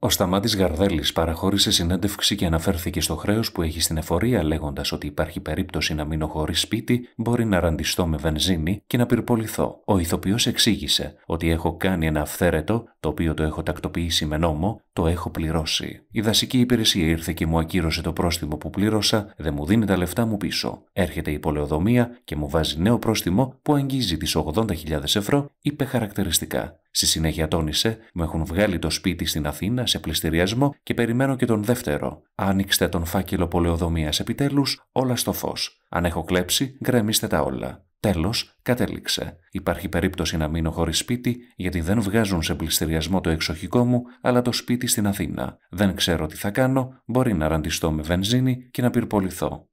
Ο Σταμάτης Γαρδέλης παραχώρησε συνέντευξη και αναφέρθηκε στο χρέος που έχει στην εφορία λέγοντας ότι υπάρχει περίπτωση να μείνω χωρίς σπίτι, μπορεί να ραντιστώ με βενζίνη και να πυρποληθώ. Ο ηθοποιός εξήγησε ότι έχω κάνει ένα αυθαίρετο, το οποίο το έχω τακτοποιήσει με νόμο, το έχω πληρώσει. Η δασική υπηρεσία ήρθε και μου ακύρωσε το πρόστιμο που πλήρωσα, δεν μου δίνει τα λεφτά μου πίσω. Έρχεται η πολεοδομία και μου βάζει νέο πρόστιμο που αγγίζει τις 80.000 ευρώ, είπε χαρακτηριστικά. Στη συνέχεια τόνισε: Μου έχουν βγάλει το σπίτι στην Αθήνα σε πληστηριασμό και περιμένω και τον δεύτερο. Άνοιξτε τον φάκελο πολεοδομίας επιτέλους, όλα στο φως. Αν έχω κλέψει, γκρεμίστε τα όλα. Τέλος, κατέληξε. Υπάρχει περίπτωση να μείνω χωρίς σπίτι, γιατί δεν βγάζουν σε πληστηριασμό το εξοχικό μου, αλλά το σπίτι στην Αθήνα. Δεν ξέρω τι θα κάνω, μπορεί να ραντιστώ με βενζίνη και να πυρποληθώ.